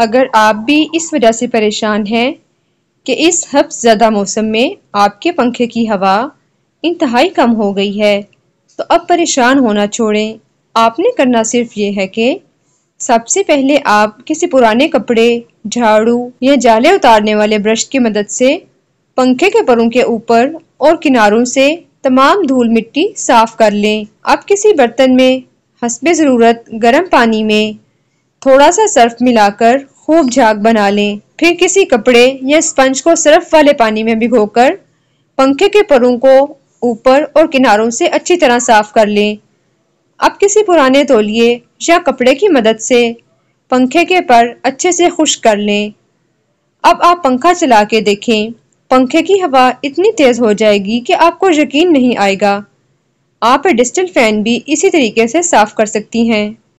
अगर आप भी इस वजह से परेशान हैं कि इस हब्स ज़्यादा मौसम में आपके पंखे की हवा इंतहाई कम हो गई है तो अब परेशान होना छोड़ें आपने करना सिर्फ ये है कि सबसे पहले आप किसी पुराने कपड़े झाड़ू या जाले उतारने वाले ब्रश की मदद से पंखे के परों के ऊपर और किनारों से तमाम धूल मिट्टी साफ कर लें अब किसी बर्तन में हंसबे ज़रूरत गर्म पानी में थोड़ा सा सर्फ मिलाकर खूब झाग बना लें फिर किसी कपड़े या स्पंज को सर्फ वाले पानी में भिगोकर पंखे के परों को ऊपर और किनारों से अच्छी तरह साफ कर लें अब किसी पुराने तोलिए या कपड़े की मदद से पंखे के पर अच्छे से खुश कर लें अब आप पंखा चला के देखें पंखे की हवा इतनी तेज़ हो जाएगी कि आपको यकीन नहीं आएगा आप डिजिटल फैन भी इसी तरीके से साफ कर सकती हैं